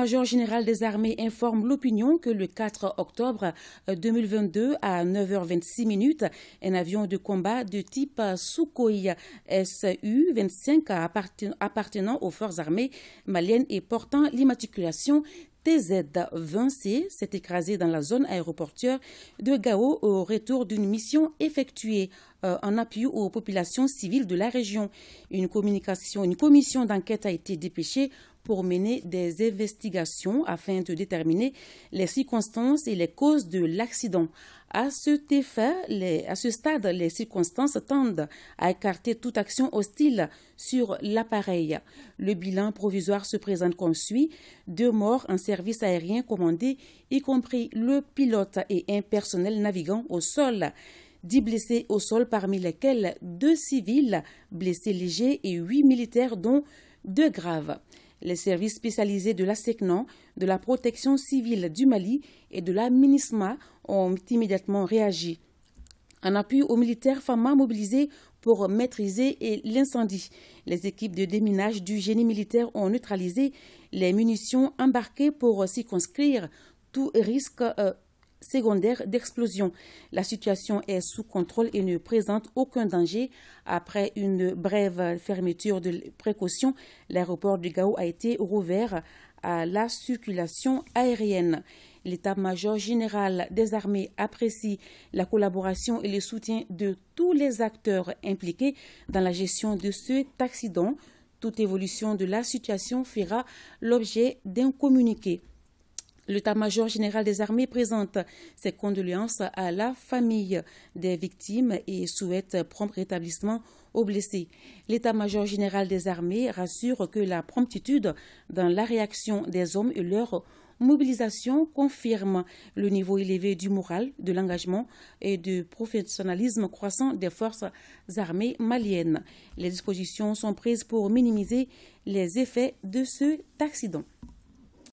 Major général des armées informe l'opinion que le 4 octobre 2022 euh, à 9h26 un avion de combat de type Sukhoi SU-25 appartenant aux forces armées maliennes et portant l'immatriculation TZ-20C s'est écrasé dans la zone aéroportuaire de Gao au retour d'une mission effectuée euh, en appui aux populations civiles de la région. Une, une commission d'enquête a été dépêchée pour mener des investigations afin de déterminer les circonstances et les causes de l'accident. À, ce stade, les circonstances tendent à écarter toute action hostile sur l'appareil. Le bilan provisoire se présente comme suit. Deux morts en service aérien commandé, y compris le pilote et un personnel navigant au sol. Dix blessés au sol, parmi lesquels deux civils blessés légers et huit militaires, dont deux graves les services spécialisés de la SECNAN, de la protection civile du Mali et de la MINISMA ont immédiatement réagi. En appui aux militaires FAMA mobilisés pour maîtriser l'incendie. Les équipes de déminage du génie militaire ont neutralisé les munitions embarquées pour circonscrire tout risque euh, secondaire d'explosion. La situation est sous contrôle et ne présente aucun danger. Après une brève fermeture de précaution, l'aéroport du Gao a été rouvert à la circulation aérienne. L'état-major général des armées apprécie la collaboration et le soutien de tous les acteurs impliqués dans la gestion de cet accident. Toute évolution de la situation fera l'objet d'un communiqué. L'état-major général des armées présente ses condoléances à la famille des victimes et souhaite prompt rétablissement aux blessés. L'état-major général des armées rassure que la promptitude dans la réaction des hommes et leur mobilisation confirme le niveau élevé du moral, de l'engagement et du professionnalisme croissant des forces armées maliennes. Les dispositions sont prises pour minimiser les effets de cet accident.